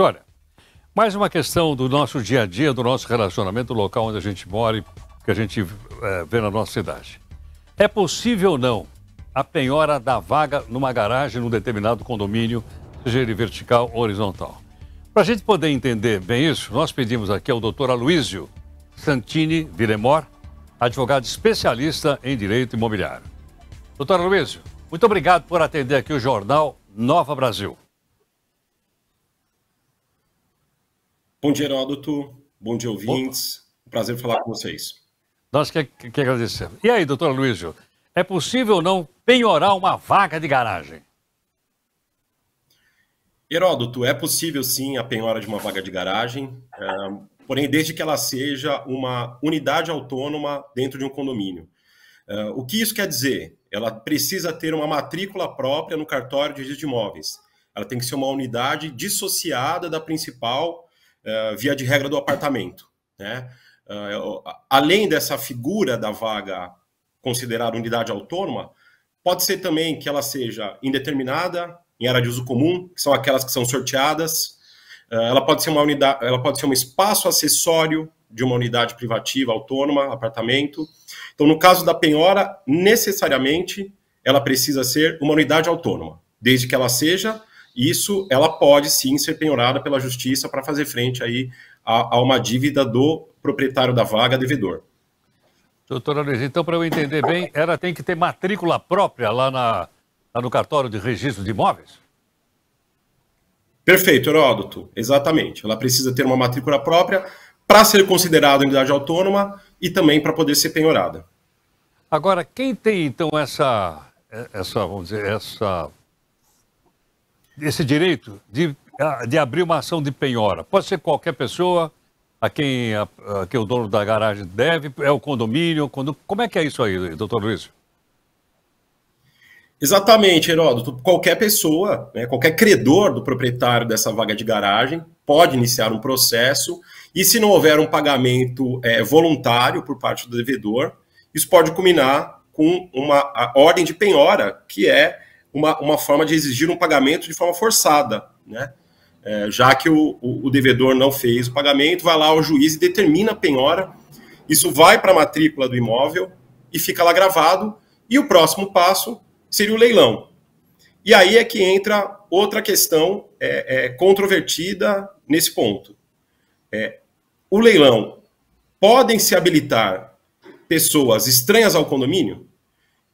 Olha, mais uma questão do nosso dia a dia, do nosso relacionamento local onde a gente mora e que a gente é, vê na nossa cidade. É possível ou não a penhora da vaga numa garagem num determinado condomínio, seja ele vertical ou horizontal? Para a gente poder entender bem isso, nós pedimos aqui ao doutor Aloísio Santini Viremor, advogado especialista em direito imobiliário. Doutor Aloísio, muito obrigado por atender aqui o jornal Nova Brasil. Bom dia, Heródoto. Bom dia, ouvintes. Opa. Prazer falar com vocês. Nós que, que agradecemos. E aí, doutor Luísio, é possível ou não penhorar uma vaga de garagem? Heródoto, é possível sim a penhora de uma vaga de garagem, é, porém desde que ela seja uma unidade autônoma dentro de um condomínio. É, o que isso quer dizer? Ela precisa ter uma matrícula própria no cartório de registro de imóveis. Ela tem que ser uma unidade dissociada da principal é, via de regra do apartamento. Né? Uh, além dessa figura da vaga considerada unidade autônoma, pode ser também que ela seja indeterminada, em área de uso comum, que são aquelas que são sorteadas. Uh, ela pode ser uma unidade, ela pode ser um espaço acessório de uma unidade privativa autônoma, apartamento. Então, no caso da penhora, necessariamente ela precisa ser uma unidade autônoma, desde que ela seja isso ela pode sim ser penhorada pela justiça para fazer frente aí a, a, uma dívida do proprietário da vaga devedor. Doutora Luiz, então para eu entender bem, ela tem que ter matrícula própria lá, na, lá no cartório de registro de imóveis? Perfeito, Heródoto, exatamente. Ela precisa ter uma matrícula própria para ser considerada unidade autônoma e também para poder ser penhorada. Agora, quem tem então essa, essa, vamos dizer, essa esse direito de, ah, de abrir uma ação de penhora. Pode ser qualquer pessoa a quem, a, a quem o dono da garagem deve, é o condomínio. Quando, como é que é isso aí, doutor Luiz? Exatamente, Heródoto. Qualquer pessoa, né, qualquer credor do proprietário dessa vaga de garagem pode iniciar um processo e, se não houver um pagamento é, voluntário por parte do devedor, isso pode culminar com uma ordem de penhora, que é uma, uma forma de exigir um pagamento de forma forçada, né? É, já que o, o, o, devedor não fez o pagamento, vai lá o juiz e determina a penhora. Isso vai para a matrícula do imóvel e fica lá gravado. E o próximo passo seria o leilão. E aí é que entra outra questão é, é controvertida nesse ponto. É, o leilão podem se habilitar pessoas estranhas ao condomínio?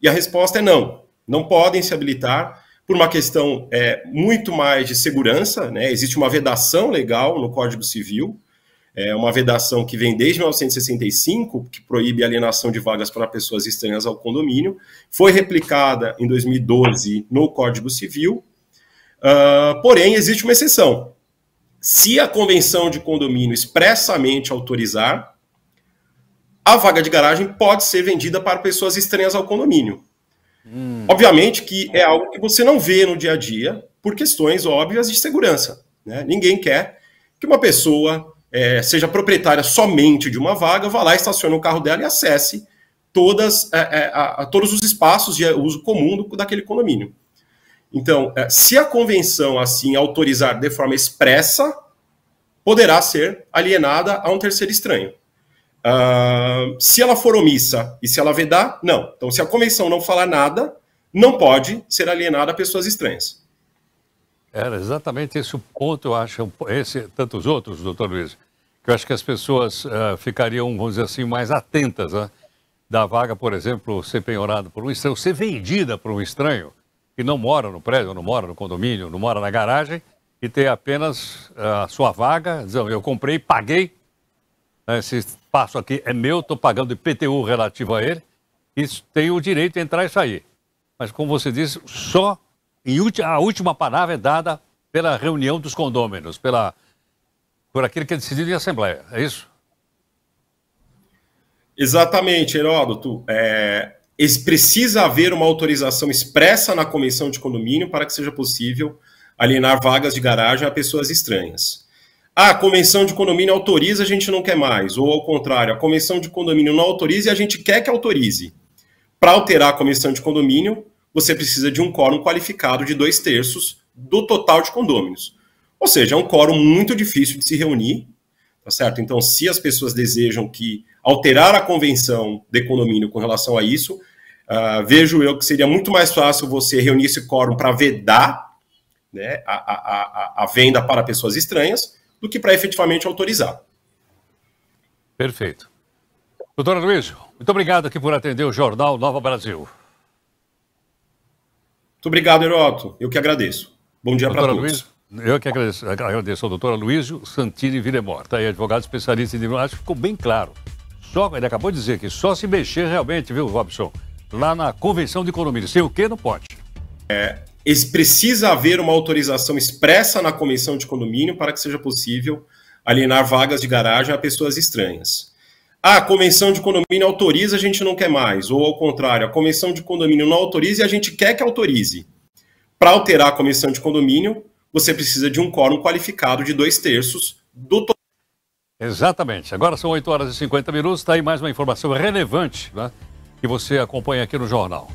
E a resposta é não não podem se habilitar por uma questão é, muito mais de segurança, né? existe uma vedação legal no Código Civil, é uma vedação que vem desde 1965, que proíbe alienação de vagas para pessoas estranhas ao condomínio, foi replicada em 2012 no Código Civil, uh, porém existe uma exceção. Se a convenção de condomínio expressamente autorizar, a vaga de garagem pode ser vendida para pessoas estranhas ao condomínio. Hum. Obviamente que é algo que você não vê no dia a dia por questões óbvias de segurança. Né? Ninguém quer que uma pessoa é, seja proprietária somente de uma vaga, vá lá, estacione o carro dela e acesse todas, é, é, todos os espaços de uso comum do, daquele condomínio. Então, é, se a convenção assim autorizar de forma expressa, poderá ser alienada a um terceiro estranho. Uh, se ela for omissa e se ela vedar, não. Então, se a convenção não falar nada, não pode ser alienada a pessoas estranhas. Era exatamente esse o ponto, eu acho, esse tantos outros, doutor Luiz, que eu acho que as pessoas uh, ficariam, vamos dizer assim, mais atentas, né? Da vaga, por exemplo, ser penhorada por um estranho, ser vendida por um estranho que não mora no prédio, não mora no condomínio, não mora na garagem, e ter apenas uh, a sua vaga, dizendo, eu comprei, paguei, né, esse espaço aqui é meu, estou pagando IPTU relativo a ele, e tenho o direito de entrar e sair. Mas, como você disse, só em a última palavra é dada pela reunião dos condôminos, pela, por aquilo que é decidido em Assembleia, é isso? Exatamente, Heródoto. É, precisa haver uma autorização expressa na comissão de condomínio para que seja possível alienar vagas de garagem a pessoas estranhas ah, a convenção de condomínio autoriza, a gente não quer mais. Ou ao contrário, a convenção de condomínio não autoriza e a gente quer que autorize. Para alterar a convenção de condomínio, você precisa de um quórum qualificado de dois terços do total de condôminos. Ou seja, é um quórum muito difícil de se reunir, tá certo? Então, se as pessoas desejam que alterar a convenção de condomínio com relação a isso, uh, vejo eu que seria muito mais fácil você reunir esse quórum para vedar né, a, a, a, a venda para pessoas estranhas, do que para efetivamente autorizar. Perfeito. Doutora Luiz, muito obrigado aqui por atender o Jornal Nova Brasil. Muito obrigado, Heroto. Eu que agradeço. Bom dia para todos. Luiz, eu que agradeço, agradeço ao doutor Luísio Santini Vilemor, tá aí, advogado especialista em acho que ficou bem claro. Só, ele acabou de dizer que só se mexer realmente, viu, Robson? Lá na Convenção de Economia. Sem o que, não pode. É, precisa haver uma autorização expressa na comissão de condomínio para que seja possível alienar vagas de garagem a pessoas estranhas. Ah, a convenção de condomínio autoriza, a gente não quer mais. Ou ao contrário, a convenção de condomínio não autoriza e a gente quer que autorize. Para alterar a comissão de condomínio, você precisa de um quórum qualificado de dois terços do total. Exatamente. Agora são 8 horas e 50 minutos. Está aí mais uma informação relevante né, que você acompanha aqui no jornal.